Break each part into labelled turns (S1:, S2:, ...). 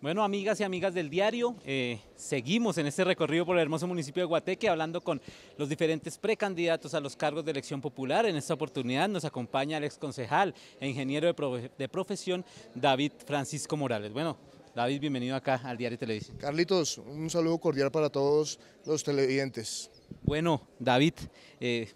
S1: Bueno, amigas y amigas del diario, eh, seguimos en este recorrido por el hermoso municipio de Guateque hablando con los diferentes precandidatos a los cargos de elección popular. En esta oportunidad nos acompaña el exconcejal e ingeniero de, profesión David Francisco Morales. Bueno, David, bienvenido acá al Diario Televisión.
S2: Carlitos, un saludo cordial para todos
S1: los televidentes. Bueno, David, eh,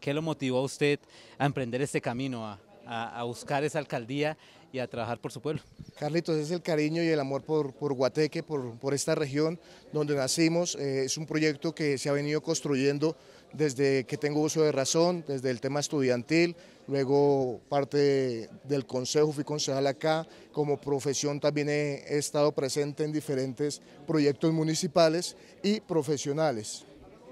S1: ¿qué lo motivó a usted a emprender este camino, a, a, buscar esa alcaldía y a trabajar por su pueblo. Carlitos,
S2: es el cariño y el amor por, por Guateque, por, esta región donde nacimos. Eh, es un proyecto que se ha venido construyendo desde que tengo uso de razón, desde el tema estudiantil, luego parte del consejo, fui concejal acá, como profesión también he, estado presente en diferentes proyectos municipales y profesionales.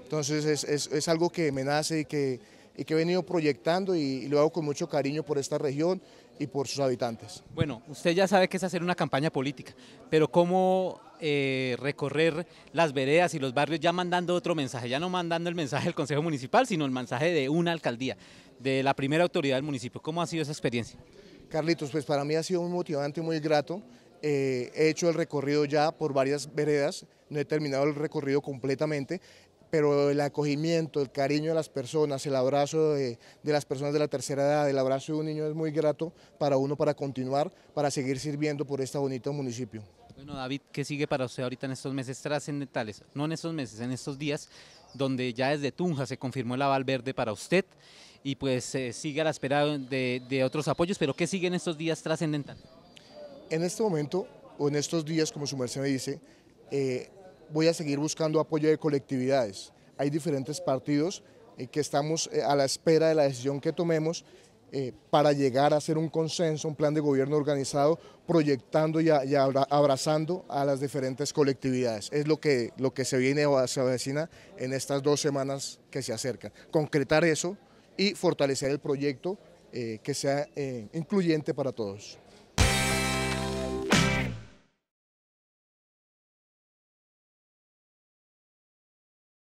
S2: Entonces es, es algo que me nace y que y que he venido proyectando y, lo hago con mucho cariño por esta región y por sus habitantes.
S1: Bueno, usted ya sabe que es hacer una campaña política, pero ¿cómo eh, recorrer las veredas y los barrios ya mandando otro mensaje, ya no mandando el mensaje del Consejo Municipal, sino el mensaje de una alcaldía, de la primera autoridad del municipio? ¿Cómo ha sido esa experiencia?
S2: Carlitos, pues para mí ha sido muy motivante, muy grato. Eh, he hecho el recorrido ya por varias veredas, no he terminado el recorrido completamente, pero el acogimiento, el cariño de las personas, el abrazo de, las personas de la tercera edad, el abrazo de un niño es muy grato para uno para continuar, para seguir sirviendo por este bonito municipio.
S1: Bueno, David, ¿qué sigue para usted ahorita en estos meses trascendentales? No en estos meses, en estos días, donde ya desde Tunja se confirmó el aval verde para usted y pues eh, sigue a la espera de, otros apoyos, pero ¿qué sigue en estos días trascendentales? En este
S2: momento, o en estos días, como su merced me dice, eh, voy a seguir buscando apoyo de colectividades. Hay diferentes partidos eh, que estamos eh, a la espera de la decisión que tomemos eh, para llegar a hacer un consenso, un plan de gobierno organizado, proyectando y, abrazando a las diferentes colectividades. Es lo que, se viene o se avecina en estas dos semanas que se acercan. Concretar eso y fortalecer el proyecto que sea incluyente para todos.